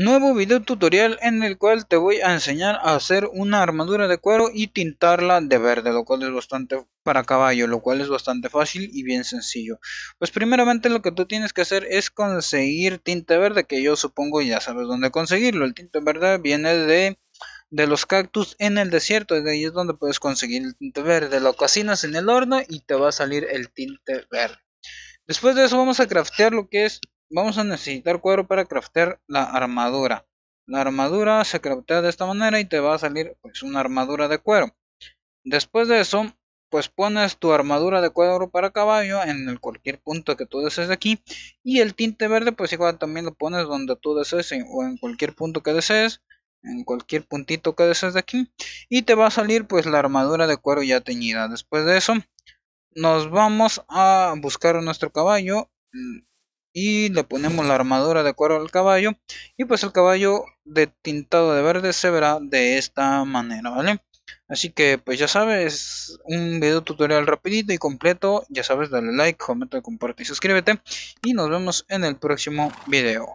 Nuevo video tutorial en el cual te voy a enseñar a hacer una armadura de cuero y tintarla de verde, lo cual es bastante para caballo, lo cual es bastante fácil y bien sencillo. Pues primeramente lo que tú tienes que hacer es conseguir tinte verde, que yo supongo ya sabes dónde conseguirlo. El tinte verde viene de de los cactus en el desierto. De ahí es donde puedes conseguir el tinte verde. Lo cocinas en el horno y te va a salir el tinte verde. Después de eso vamos a craftear lo que es vamos a necesitar cuero para craftear la armadura. La armadura se craftea de esta manera y te va a salir pues una armadura de cuero. Después de eso, pues pones tu armadura de cuero para caballo en cualquier punto que tú desees de aquí. Y el tinte verde pues igual también lo pones donde tú desees o en cualquier punto que desees. En cualquier puntito que desees de aquí. Y te va a salir pues la armadura de cuero ya teñida. Después de eso, nos vamos a buscar nuestro caballo y le ponemos la armadura de cuero al caballo y pues el caballo de tintado de verde se verá de esta manera vale así que pues ya sabes un video tutorial rapidito y completo ya sabes dale like comenta comparte y suscríbete y nos vemos en el próximo video